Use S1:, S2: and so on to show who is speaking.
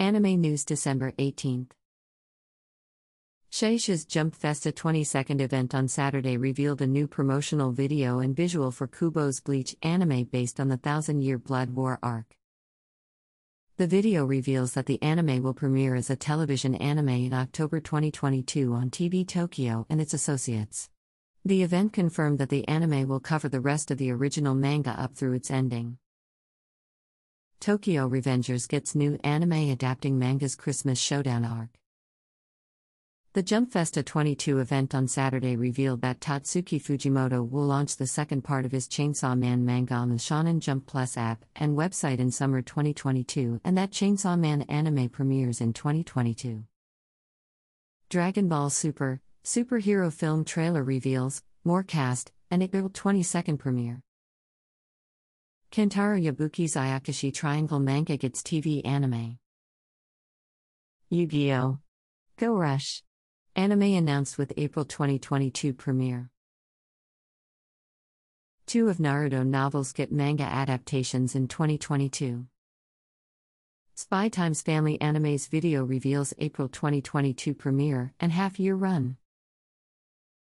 S1: Anime News December 18th. Shisha's Jump Festa 22nd event on Saturday revealed a new promotional video and visual for Kubo's Bleach anime based on the Thousand Year Blood War arc. The video reveals that the anime will premiere as a television anime in October 2022 on TV Tokyo and its associates. The event confirmed that the anime will cover the rest of the original manga up through its ending. Tokyo Revengers gets new anime adapting manga's Christmas Showdown arc. The Jump Festa 22 event on Saturday revealed that Tatsuki Fujimoto will launch the second part of his Chainsaw Man manga on the Shonen Jump Plus app and website in summer 2022, and that Chainsaw Man anime premieres in 2022. Dragon Ball Super Superhero Film Trailer reveals more cast and it 22nd premiere. Kantaro Yabuki's Ayakashi Triangle Manga gets TV anime. Yu Gi Oh! Go Rush! Anime announced with April 2022 premiere. Two of Naruto novels get manga adaptations in 2022. Spy Times Family Anime's video reveals April 2022 premiere and half year run.